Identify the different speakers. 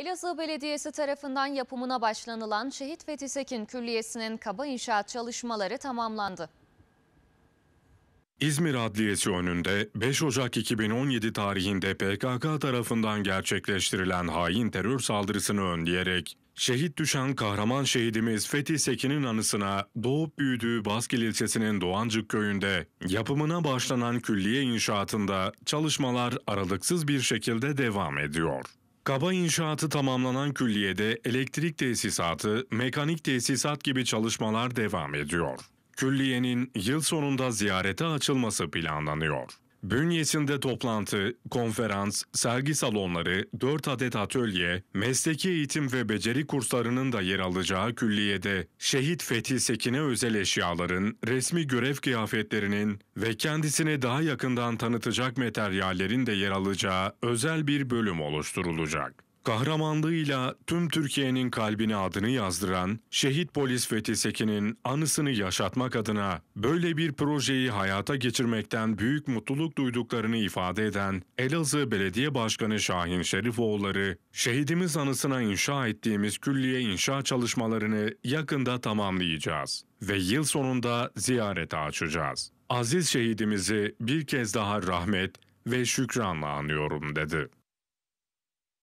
Speaker 1: Elazığ Belediyesi tarafından yapımına başlanılan Şehit Fethi Sekin Külliyesi'nin kaba inşaat çalışmaları tamamlandı.
Speaker 2: İzmir Adliyesi önünde 5 Ocak 2017 tarihinde PKK tarafından gerçekleştirilen hain terör saldırısını önleyerek şehit düşen kahraman şehidimiz Fethi Sekin'in anısına doğup büyüdüğü Baskil ilçesinin Doğancık köyünde yapımına başlanan külliye inşaatında çalışmalar aralıksız bir şekilde devam ediyor. Kaba inşaatı tamamlanan külliyede elektrik tesisatı, mekanik tesisat gibi çalışmalar devam ediyor. Külliyenin yıl sonunda ziyarete açılması planlanıyor. Bünyesinde toplantı, konferans, sergi salonları, 4 adet atölye, mesleki eğitim ve beceri kurslarının da yer alacağı külliyede şehit Fethi Sekin'e özel eşyaların, resmi görev kıyafetlerinin ve kendisine daha yakından tanıtacak materyallerin de yer alacağı özel bir bölüm oluşturulacak. Kahramanlığıyla tüm Türkiye'nin kalbine adını yazdıran Şehit Polis Fethi Sekin'in anısını yaşatmak adına böyle bir projeyi hayata geçirmekten büyük mutluluk duyduklarını ifade eden Elazığ Belediye Başkanı Şahin Şerifoğulları, şehidimiz anısına inşa ettiğimiz külliye inşa çalışmalarını yakında tamamlayacağız ve yıl sonunda ziyarete açacağız. Aziz şehidimizi bir kez daha rahmet ve şükranla anıyorum dedi.